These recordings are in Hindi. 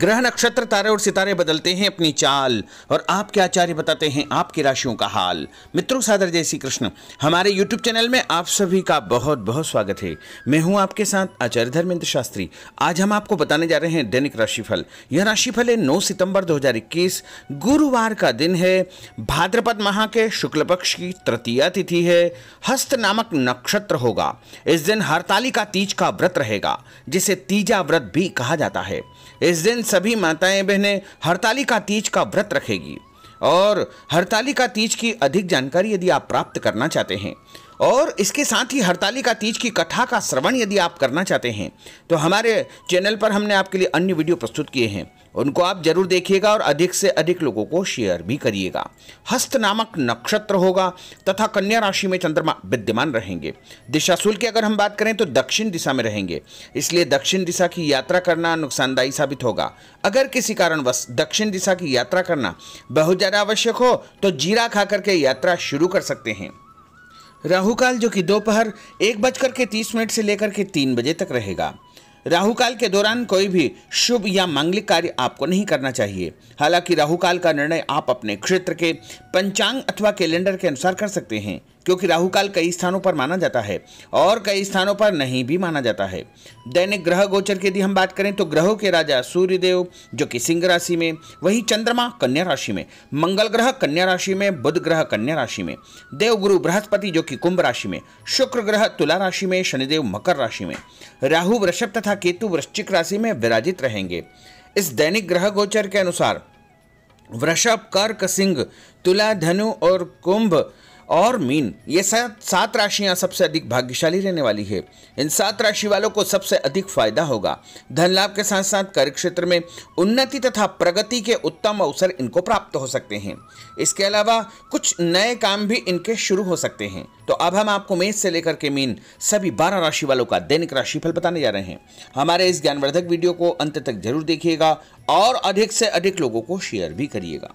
ग्रह नक्षत्र तारे और सितारे बदलते हैं अपनी चाल और आपके आचार्य बताते हैं आपकी राशियों का हाल मित्रों सादर जय श्री कृष्ण हमारे यूट्यूब चैनल में आप सभी का बहुत बहुत स्वागत है मैं हूं आपके साथ आचार्य धर्मेंद्र शास्त्री आज हम आपको बताने जा रहे हैं दैनिक राशिफल यह राशिफल है नौ सितंबर दो गुरुवार का दिन है भाद्रपद माह के शुक्ल पक्ष की तृतीया तिथि है हस्त नामक नक्षत्र होगा इस दिन का तीज का व्रत रहेगा जिसे तीजा व्रत भी कहा जाता है इस दिन सभी माताएं बहनें का तीज का व्रत रखेगी और का तीज की अधिक जानकारी यदि आप प्राप्त करना चाहते हैं और इसके साथ ही हड़ताली का तीज की कथा का श्रवण यदि आप करना चाहते हैं तो हमारे चैनल पर हमने आपके लिए अन्य वीडियो प्रस्तुत किए हैं उनको आप जरूर देखिएगा और अधिक से अधिक लोगों को शेयर भी करिएगा हस्त नामक नक्षत्र होगा तथा कन्या राशि में चंद्रमा विद्यमान रहेंगे दिशाशूल की अगर हम बात करें तो दक्षिण दिशा में रहेंगे इसलिए दक्षिण दिशा की यात्रा करना नुकसानदायी साबित होगा अगर किसी कारणवश दक्षिण दिशा की यात्रा करना बहुत ज़्यादा आवश्यक हो तो जीरा खा करके यात्रा शुरू कर सकते हैं राहु काल जो कि दोपहर एक बजकर के तीस मिनट से लेकर के तीन बजे तक रहेगा राहु काल के दौरान कोई भी शुभ या मांगलिक कार्य आपको नहीं करना चाहिए हालांकि राहु काल का निर्णय आप अपने क्षेत्र के पंचांग अथवा कैलेंडर के अनुसार कर सकते हैं क्योंकि राहु काल कई स्थानों पर माना जाता है और कई स्थानों पर नहीं भी माना जाता है दैनिक ग्रह गोचर की यदि हम बात करें तो ग्रहों के राजा सूर्यदेव जो कि सिंह राशि में वही चंद्रमा कन्या राशि में मंगल ग्रह कन्या राशि में बुध ग्रह कन्या राशि में देवगुरु बृहस्पति जो कि कुंभ राशि में शुक्र ग्रह तुला राशि में शनिदेव मकर राशि में राहु वृषभ तथा केतु वृश्चिक राशि में विराजित रहेंगे इस दैनिक ग्रह गोचर के अनुसार वृषभ कर्क सिंह तुला धनु और कुंभ और मीन ये सात सात राशियां सबसे अधिक भाग्यशाली रहने वाली है इन सात राशि वालों को सबसे अधिक फायदा होगा धन लाभ के साथ साथ कार्य क्षेत्र में उन्नति तथा प्रगति के उत्तम अवसर इनको प्राप्त हो सकते हैं इसके अलावा कुछ नए काम भी इनके शुरू हो सकते हैं तो अब हम आपको मेष से लेकर के मीन सभी बारह राशि वालों का दैनिक राशिफल बताने जा रहे हैं हमारे इस ज्ञानवर्धक वीडियो को अंत तक जरूर देखिएगा और अधिक से अधिक लोगों को शेयर भी करिएगा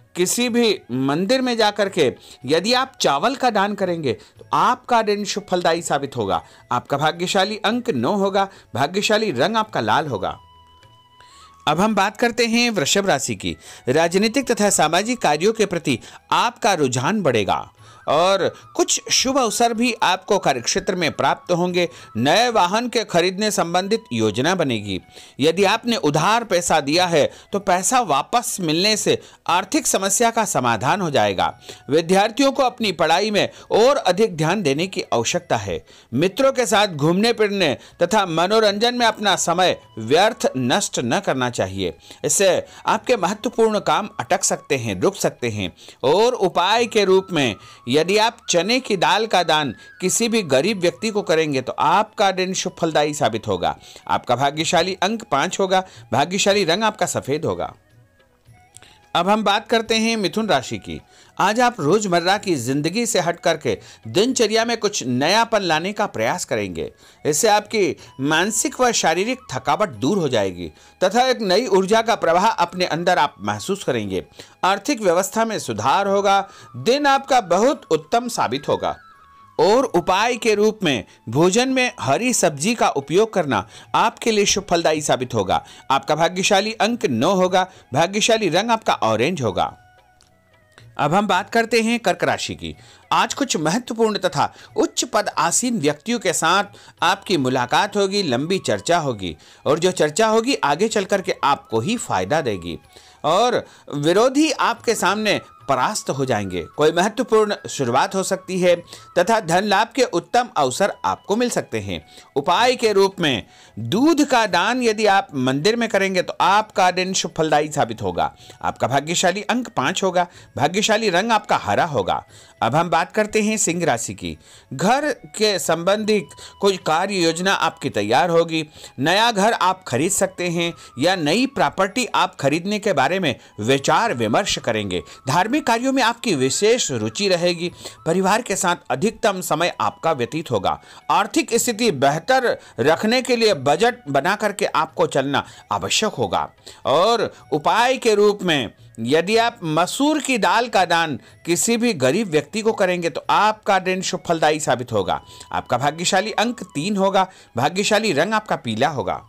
किसी भी मंदिर में जाकर के यदि आप चावल का दान करेंगे तो आपका दिन शुभ फलदायी साबित होगा आपका भाग्यशाली अंक नौ होगा भाग्यशाली रंग आपका लाल होगा अब हम बात करते हैं वृषभ राशि की राजनीतिक तथा सामाजिक कार्यों के प्रति आपका रुझान बढ़ेगा और कुछ शुभ अवसर भी आपको कार्यक्षेत्र में प्राप्त होंगे नए वाहन के खरीदने संबंधित योजना बनेगी यदि आपने उधार पैसा दिया है तो पैसा वापस मिलने से आर्थिक समस्या का समाधान हो जाएगा विद्यार्थियों को अपनी पढ़ाई में और अधिक ध्यान देने की आवश्यकता है मित्रों के साथ घूमने फिरने तथा मनोरंजन में अपना समय व्यर्थ नष्ट न करना चाहिए इससे आपके महत्वपूर्ण काम अटक सकते हैं रुक सकते हैं और उपाय के रूप में यदि आप चने की दाल का दान किसी भी गरीब व्यक्ति को करेंगे तो आपका दिन शुभ फलदायी साबित होगा आपका भाग्यशाली अंक पाँच होगा भाग्यशाली रंग आपका सफ़ेद होगा अब हम बात करते हैं मिथुन राशि की आज आप रोजमर्रा की जिंदगी से हट करके दिनचर्या में कुछ नयापन लाने का प्रयास करेंगे इससे आपकी मानसिक व शारीरिक थकावट दूर हो जाएगी तथा एक नई ऊर्जा का प्रवाह अपने अंदर आप महसूस करेंगे आर्थिक व्यवस्था में सुधार होगा दिन आपका बहुत उत्तम साबित होगा और उपाय के रूप में भोजन में हरी सब्जी का उपयोग करना आपके लिए शुभ फलदायी साबित होगा आपका भाग्यशाली अंक नौ होगा भाग्यशाली रंग आपका ऑरेंज होगा अब हम बात करते हैं कर्क राशि की आज कुछ महत्वपूर्ण तथा उच्च पद आसीन व्यक्तियों के साथ आपकी मुलाकात होगी लंबी चर्चा होगी और जो चर्चा होगी आगे चल करके आपको ही फायदा देगी और विरोधी आपके सामने परास्त हो जाएंगे कोई महत्वपूर्ण शुरुआत हो सकती है तथा धन लाभ के उत्तम अवसर आपको मिल सकते हैं उपाय के रूप में दूध का दान यदि आप मंदिर में करेंगे तो आपका दिन शुभ फलदायी साबित होगा आपका भाग्यशाली अंक पांच होगा भाग्यशाली रंग आपका हरा होगा अब हम बात करते हैं सिंह राशि की घर के संबंधित कोई कार्य योजना आपकी तैयार होगी नया घर आप खरीद सकते हैं या नई प्रॉपर्टी आप खरीदने के बारे में विचार विमर्श करेंगे धार्मिक कार्यों में आपकी विशेष रुचि रहेगी परिवार के साथ अधिकतम समय आपका व्यतीत होगा आर्थिक स्थिति बेहतर रखने के लिए बजट बना करके आपको चलना आवश्यक होगा और उपाय के रूप में यदि आप मसूर की दाल का दान किसी भी गरीब व्यक्ति को करेंगे तो आपका दिन शुभ फलदायी साबित होगा आपका भाग्यशाली अंक तीन होगा भाग्यशाली रंग आपका पीला होगा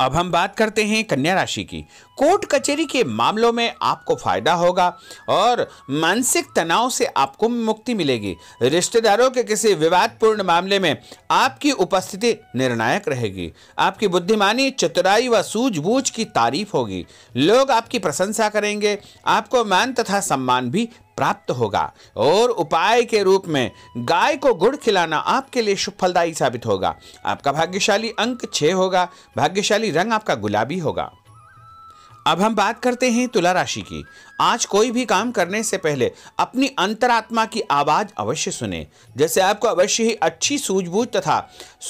अब हम बात करते हैं कन्या राशि की कोर्ट कचहरी के मामलों में आपको फायदा होगा और मानसिक तनाव से आपको मुक्ति मिलेगी रिश्तेदारों के किसी विवादपूर्ण मामले में आपकी उपस्थिति निर्णायक रहेगी आपकी बुद्धिमानी चतुराई व सूझबूझ की तारीफ होगी लोग आपकी प्रशंसा करेंगे आपको मान तथा सम्मान भी प्राप्त होगा और उपाय के रूप में गाय को गुड़ खिलाना आपके लिए शुभ फलदायी साबित होगा आपका भाग्यशाली अंक छः होगा भाग्यशाली रंग आपका गुलाबी होगा अब हम बात करते हैं तुला राशि की आज कोई भी काम करने से पहले अपनी अंतरात्मा की आवाज अवश्य सुने जैसे आपको अवश्य ही अच्छी सूझबूझ तथा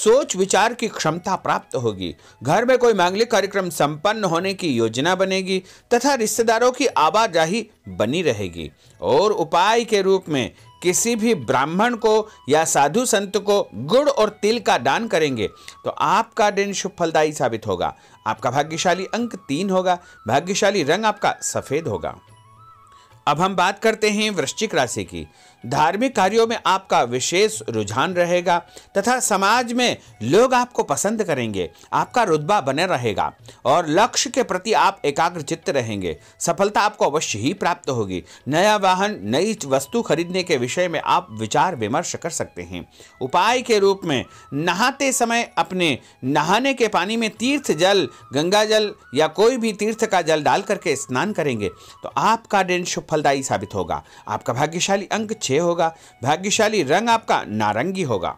सोच विचार की क्षमता प्राप्त होगी घर में कोई मांगलिक कार्यक्रम संपन्न होने की योजना बनेगी तथा रिश्तेदारों की आवाजाही बनी रहेगी और उपाय के रूप में किसी भी ब्राह्मण को या साधु संत को गुड़ और तिल का दान करेंगे तो आपका दिन शुभ फलदायी साबित होगा आपका भाग्यशाली अंक तीन होगा भाग्यशाली रंग आपका सफ़ेद होगा अब हम बात करते हैं वृश्चिक राशि की धार्मिक कार्यों में आपका विशेष रुझान रहेगा तथा समाज में लोग आपको पसंद करेंगे आपका रुतबा बने रहेगा और लक्ष्य के प्रति आप चित्त रहेंगे सफलता आपको अवश्य ही प्राप्त होगी नया वाहन नई वस्तु खरीदने के विषय में आप विचार विमर्श कर सकते हैं उपाय के रूप में नहाते समय अपने नहाने के पानी में तीर्थ जल गंगा जल या कोई भी तीर्थ का जल डाल करके स्नान करेंगे तो आपका दिन शुभ फलदायी साबित होगा आपका भाग्यशाली अंक छः छः होगा भाग्यशाली रंग आपका नारंगी होगा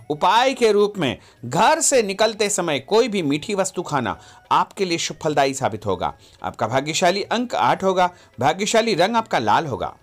उपाय के रूप में घर से निकलते समय कोई भी मीठी वस्तु खाना आपके लिए शुभ फलदायी साबित होगा आपका भाग्यशाली अंक आठ होगा भाग्यशाली रंग आपका लाल होगा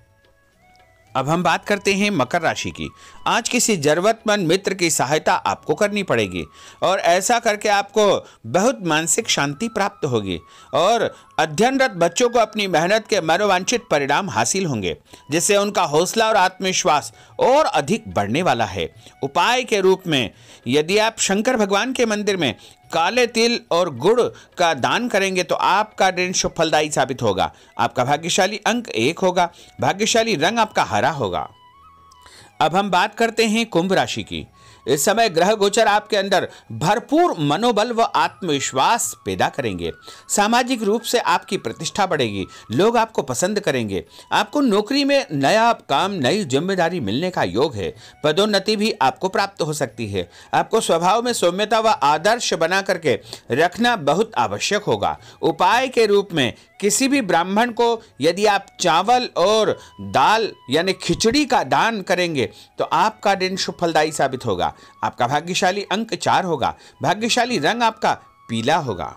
अब हम बात करते हैं मकर राशि की आज किसी जरूरतमंद मित्र की सहायता आपको करनी पड़ेगी और ऐसा करके आपको बहुत मानसिक शांति प्राप्त होगी और अध्ययनरत बच्चों को अपनी मेहनत के मनोवांछित परिणाम हासिल होंगे जिससे उनका हौसला और आत्मविश्वास और अधिक बढ़ने वाला है उपाय के रूप में यदि आप शंकर भगवान के मंदिर में काले तिल और गुड़ का दान करेंगे तो आपका दिन शुभ फलदायी साबित होगा आपका भाग्यशाली अंक एक होगा भाग्यशाली रंग आपका हरा होगा अब हम बात करते हैं कुंभ राशि की इस समय ग्रह गोचर आपके अंदर भरपूर मनोबल व आत्मविश्वास पैदा करेंगे सामाजिक रूप से आपकी प्रतिष्ठा बढ़ेगी लोग आपको पसंद करेंगे आपको नौकरी में नया काम नई जिम्मेदारी मिलने का योग है पदोन्नति भी आपको प्राप्त हो सकती है आपको स्वभाव में सौम्यता व आदर्श बना करके रखना बहुत आवश्यक होगा उपाय के रूप में किसी भी ब्राह्मण को यदि आप चावल और दाल यानी खिचड़ी का दान करेंगे तो आपका दिन सुफलदायी साबित होगा आपका भाग्यशाली अंक चार होगा भाग्यशाली रंग आपका पीला होगा